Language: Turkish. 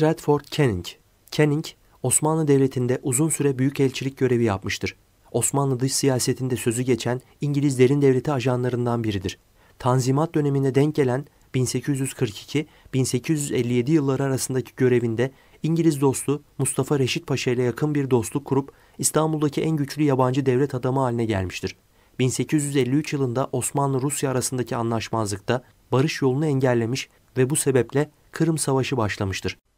Stratford Canning. Canning, Osmanlı Devleti'nde uzun süre büyükelçilik görevi yapmıştır. Osmanlı dış siyasetinde sözü geçen İngiliz derin devleti ajanlarından biridir. Tanzimat döneminde denk gelen 1842-1857 yılları arasındaki görevinde İngiliz dostu Mustafa Reşit Paşa ile yakın bir dostluk kurup İstanbul'daki en güçlü yabancı devlet adamı haline gelmiştir. 1853 yılında Osmanlı-Rusya arasındaki anlaşmazlıkta barış yolunu engellemiş ve bu sebeple Kırım Savaşı başlamıştır.